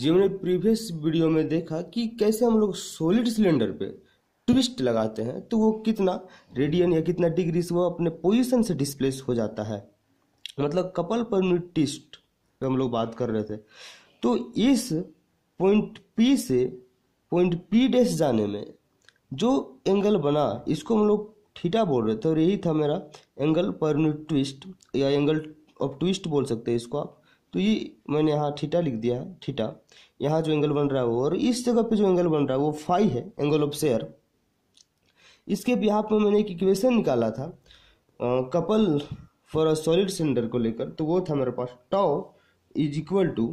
जी हमने previous video में देखा कि कैसे हम लोग सॉलिड सिलेंडर पे ट्विस्ट लगाते हैं तो वो कितना रेडियन या कितना डिग्री से वो अपने पोजीशन से डिस्प्लेस हो जाता है मतलब कपल पर ट्विस्ट पे हम लोग बात कर रहे थे तो इस पॉइंट पी से पॉइंट पी डैश जाने में जो एंगल बना इसको हम लोग ठीठा बोल रहे थे और यही था मेरा एंगल पर ट्विस्ट या एंगल ऑफ ट्विस्ट बोल सकते हैं इसको आप तो ये मैंने यहाँ ठीटा लिख दिया है ठीटा यहाँ जो एंगल बन रहा है वो और इस जगह पे जो एंगल बन रहा है वो फाइव है एंगल ऑफ शेयर इसके यहाँ पर मैंने एक इक्वेशन निकाला था आ, couple for a solid cylinder को लेकर तो वो था मेरे पास टॉ इज इक्वल टू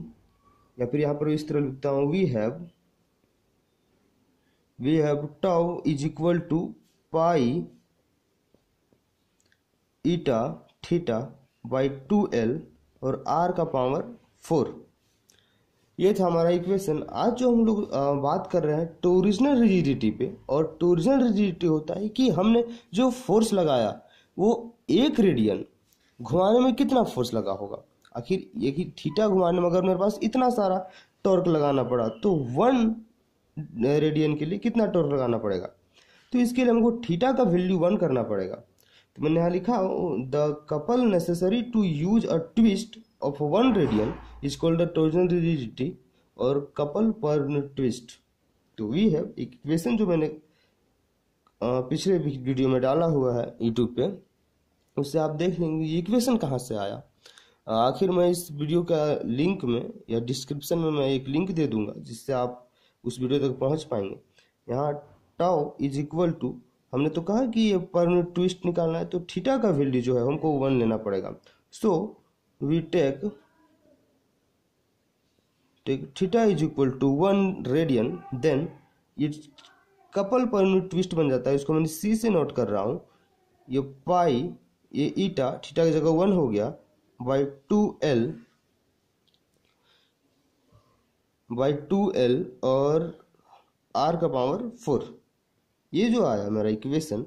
या फिर यहाँ पर इस तरह लिखता हूँ we have we have tau is equal to pi eta theta by two L और आर का पावर फोर ये था हमारा इक्वेशन आज जो हम लोग बात कर रहे हैं टोरिजनल तो रिजिडिटी पे और टोरिजनल तो रिजिडिटी होता है कि हमने जो फोर्स लगाया वो एक रेडियन घुमाने में कितना फोर्स लगा होगा आखिर ये कि ठीटा घुमाने में अगर मेरे पास इतना सारा टॉर्क लगाना पड़ा तो वन रेडियन के लिए कितना टॉर्क लगाना पड़ेगा तो इसके लिए हमको ठीटा का वैल्यू वन करना पड़ेगा तो मैंने यहाँ लिखा the couple necessary to use a twist of one radian is called the torsion rigidity और कपल पर ट्विस्ट तो वी हैव इक्वेशन जो मैंने पिछले वीडियो में डाला हुआ है यूट्यूब पे उससे आप देख लेंगे ये इक्वेशन कहाँ से आया आखिर मैं इस वीडियो का लिंक में या डिस्क्रिप्शन में मैं एक लिंक दे दूंगा जिससे आप उस वीडियो तक पहुंच पाएंगे यहाँ टाओ इज इक्वल टू हमने तो कहा कि ये पर ट्विस्ट निकालना है तो थीटा का वैल्यू जो है हमको वन लेना पड़ेगा so we take take theta is equal to one radian then ये कपल पर ट्विस्ट बन जाता है इसको मैंने सी से नोट कर रहा हूँ ये पाई ये ईटा थीटा की जगह वन हो गया by two L by two L और आर का पावर फोर ये जो आया मेरा इक्वेशन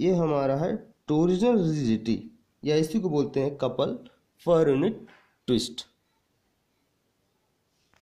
ये हमारा है टोरिजनल रिजिटी या इसी को बोलते हैं कपल पर यूनिट ट्विस्ट